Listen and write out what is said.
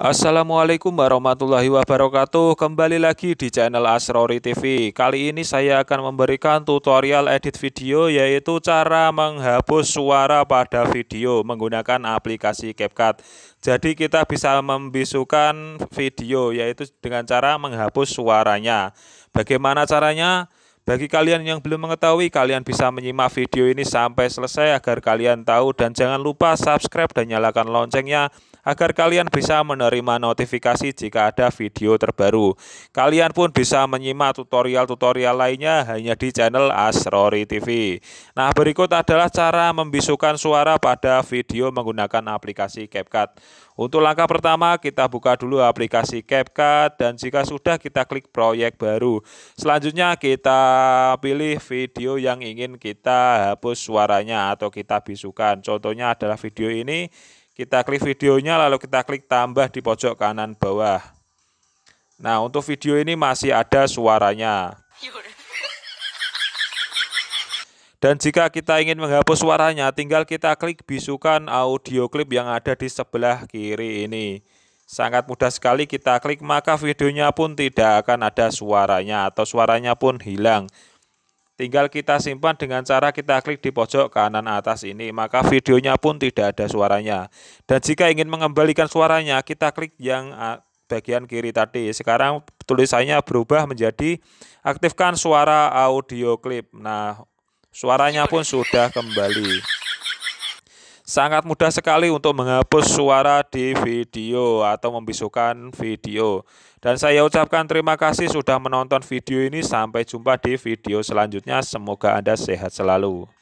Assalamualaikum warahmatullahi wabarakatuh Kembali lagi di channel Asrori TV Kali ini saya akan memberikan tutorial edit video Yaitu cara menghapus suara pada video Menggunakan aplikasi CapCut Jadi kita bisa membisukan video Yaitu dengan cara menghapus suaranya Bagaimana caranya? Bagi kalian yang belum mengetahui, kalian bisa menyimak video ini sampai selesai agar kalian tahu dan jangan lupa subscribe dan nyalakan loncengnya agar kalian bisa menerima notifikasi jika ada video terbaru. Kalian pun bisa menyimak tutorial-tutorial lainnya hanya di channel Asrori TV. Nah, berikut adalah cara membisukan suara pada video menggunakan aplikasi CapCut. Untuk langkah pertama, kita buka dulu aplikasi CapCut dan jika sudah kita klik proyek baru. Selanjutnya kita pilih video yang ingin kita hapus suaranya atau kita bisukan. Contohnya adalah video ini. Kita klik videonya lalu kita klik tambah di pojok kanan bawah. Nah, untuk video ini masih ada suaranya. Dan jika kita ingin menghapus suaranya, tinggal kita klik bisukan audio clip yang ada di sebelah kiri ini sangat mudah sekali kita klik maka videonya pun tidak akan ada suaranya atau suaranya pun hilang. Tinggal kita simpan dengan cara kita klik di pojok kanan atas ini maka videonya pun tidak ada suaranya. Dan jika ingin mengembalikan suaranya kita klik yang bagian kiri tadi. Sekarang tulisannya berubah menjadi aktifkan suara audio klip. Nah, suaranya pun sudah kembali sangat mudah sekali untuk menghapus suara di video atau membisukan video. Dan saya ucapkan terima kasih sudah menonton video ini. Sampai jumpa di video selanjutnya. Semoga Anda sehat selalu.